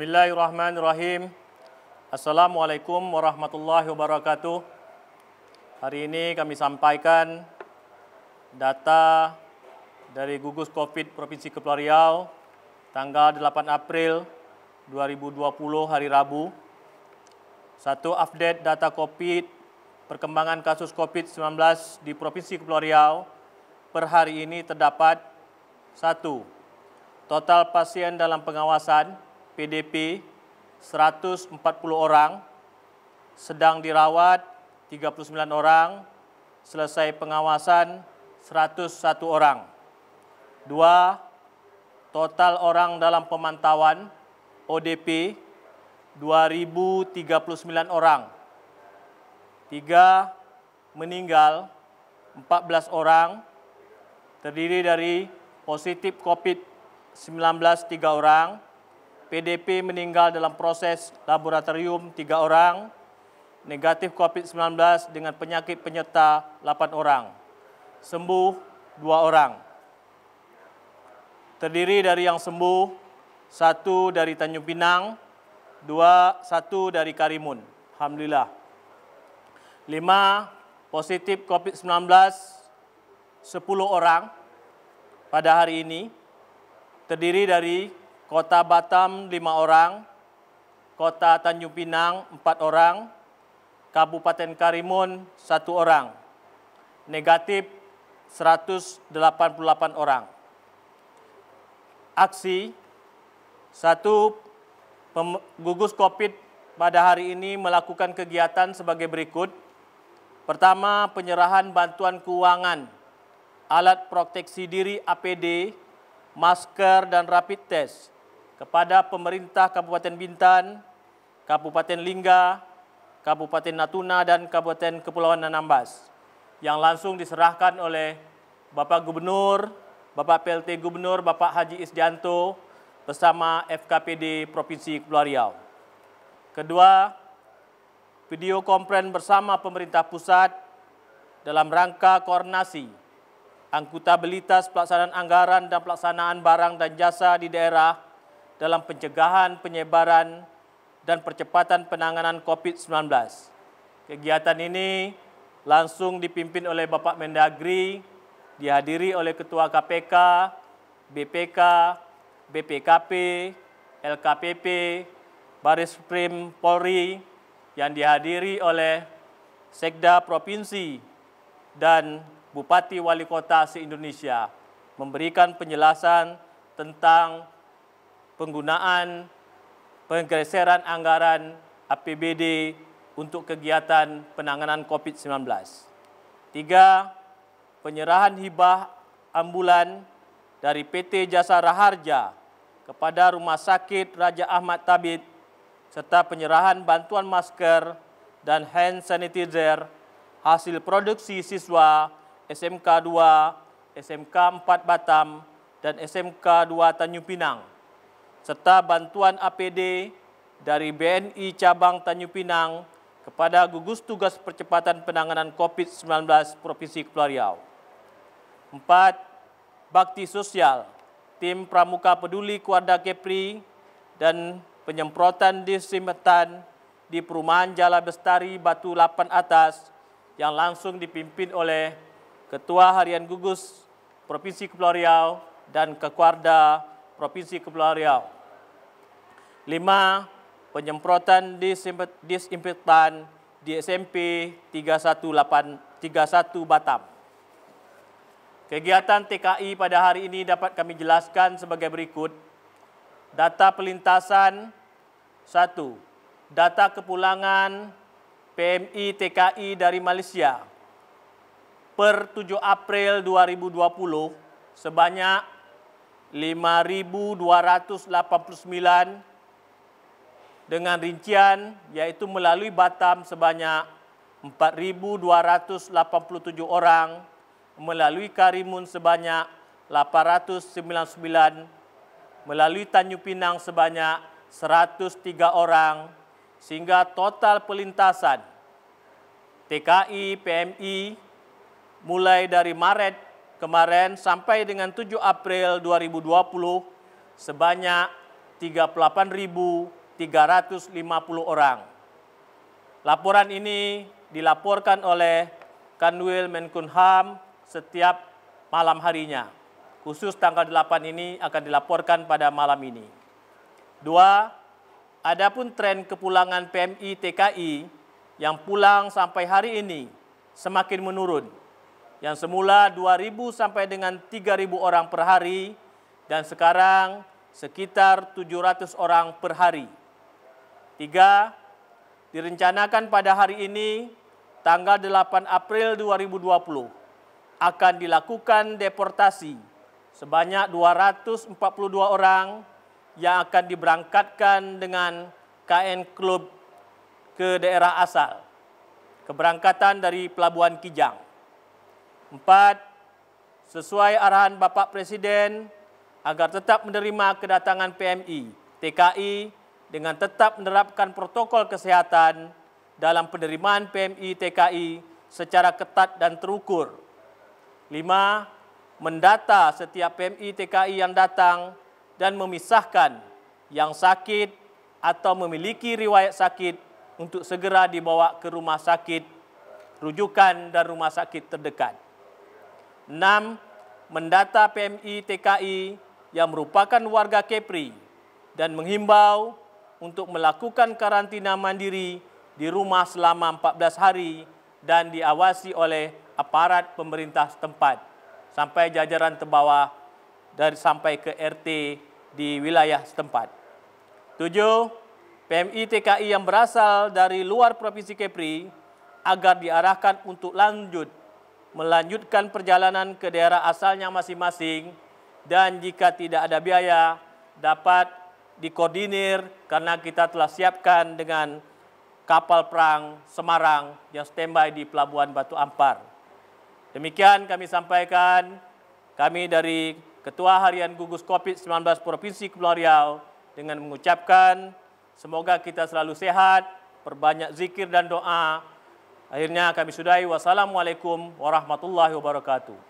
Bismillahirrahmanirrahim. Assalamualaikum warahmatullahi wabarakatuh. Hari ini kami sampaikan data dari gugus COVID Provinsi Kepulauan Riau tanggal 8 April 2020 hari Rabu. Satu update data COVID perkembangan kasus COVID-19 di Provinsi Kepulauan Riau per hari ini terdapat satu total pasien dalam pengawasan PDP 140 orang, sedang dirawat 39 orang, selesai pengawasan 101 orang. Dua, total orang dalam pemantauan ODP 2039 orang. Tiga, meninggal 14 orang, terdiri dari positif COVID-19 3 orang, PDP meninggal dalam proses laboratorium 3 orang, negatif COVID-19 dengan penyakit penyerta 8 orang, sembuh 2 orang. Terdiri dari yang sembuh, satu dari Tanjung Pinang, dua, satu dari Karimun. Alhamdulillah. Lima, positif COVID-19, sepuluh orang pada hari ini, terdiri dari Kota Batam lima orang, Kota Tanjung Pinang 4 orang, Kabupaten Karimun satu orang. Negatif 188 orang. Aksi satu gugus Covid pada hari ini melakukan kegiatan sebagai berikut. Pertama, penyerahan bantuan keuangan, alat proteksi diri APD, masker dan rapid test kepada pemerintah Kabupaten Bintan, Kabupaten Lingga, Kabupaten Natuna, dan Kabupaten Kepulauan Nanambas yang langsung diserahkan oleh Bapak Gubernur, Bapak PLT Gubernur, Bapak Haji Isdianto bersama FKPD Provinsi Kepulauan Riau. Kedua, video kompren bersama pemerintah pusat dalam rangka koordinasi belitas pelaksanaan anggaran dan pelaksanaan barang dan jasa di daerah dalam pencegahan penyebaran dan percepatan penanganan COVID-19. Kegiatan ini langsung dipimpin oleh Bapak Mendagri, dihadiri oleh Ketua KPK, BPK, BPKP, LKPP, Baris Prim Polri, yang dihadiri oleh Sekda Provinsi dan Bupati Wali Kota se-Indonesia memberikan penjelasan tentang penggunaan penggeseran anggaran APBD untuk kegiatan penanganan COVID-19. Tiga, penyerahan hibah ambulan dari PT Jasa Raharja kepada Rumah Sakit Raja Ahmad Tabib serta penyerahan bantuan masker dan hand sanitizer hasil produksi siswa SMK 2, SMK 4 Batam, dan SMK 2 Tanjung Pinang serta bantuan APD dari BNI Cabang Tanjung Pinang kepada gugus tugas percepatan penanganan COVID-19 Provinsi Kepulauan Riau. 4. Bakti sosial, tim pramuka peduli keluarga Kepri dan penyemprotan disinfektan di perumahan Jala Bestari Batu 8 Atas yang langsung dipimpin oleh Ketua Harian Gugus Provinsi Kepulauan Riau dan Kekuarda Provinsi Kepulauan Riau. Lima, penyemprotan disinfektan di SMP 318 31 Batam. Kegiatan TKI pada hari ini dapat kami jelaskan sebagai berikut. Data pelintasan satu Data kepulangan PMI TKI dari Malaysia per 7 April 2020 sebanyak 5.289 dengan rincian yaitu melalui Batam sebanyak 4.287 orang, melalui Karimun sebanyak 899, melalui Tanjung Pinang sebanyak 103 orang, sehingga total pelintasan TKI, PMI mulai dari Maret kemarin sampai dengan 7 April 2020 sebanyak 38.350 orang. Laporan ini dilaporkan oleh Kanwil Menkunham setiap malam harinya. Khusus tanggal 8 ini akan dilaporkan pada malam ini. Dua, adapun tren kepulangan PMI TKI yang pulang sampai hari ini semakin menurun yang semula 2.000 sampai dengan 3.000 orang per hari dan sekarang sekitar 700 orang per hari. Tiga, direncanakan pada hari ini tanggal 8 April 2020 akan dilakukan deportasi sebanyak 242 orang yang akan diberangkatkan dengan KN Club ke daerah asal. Keberangkatan dari Pelabuhan Kijang. Empat, sesuai arahan Bapak Presiden agar tetap menerima kedatangan PMI, TKI dengan tetap menerapkan protokol kesehatan dalam penerimaan PMI, TKI secara ketat dan terukur. Lima, mendata setiap PMI, TKI yang datang dan memisahkan yang sakit atau memiliki riwayat sakit untuk segera dibawa ke rumah sakit rujukan dan rumah sakit terdekat. 6. Mendata PMI TKI yang merupakan warga Kepri dan menghimbau untuk melakukan karantina mandiri di rumah selama 14 hari dan diawasi oleh aparat pemerintah setempat sampai jajaran terbawah dan sampai ke RT di wilayah setempat. 7. PMI TKI yang berasal dari luar Provinsi Kepri agar diarahkan untuk lanjut melanjutkan perjalanan ke daerah asalnya masing-masing dan jika tidak ada biaya dapat dikoordinir karena kita telah siapkan dengan kapal perang Semarang yang standby di Pelabuhan Batu Ampar. Demikian kami sampaikan kami dari Ketua Harian Gugus COVID-19 Provinsi Kepulauan Riau dengan mengucapkan semoga kita selalu sehat, perbanyak zikir dan doa, Akhirnya kami sudahi. Wassalamualaikum warahmatullahi wabarakatuh.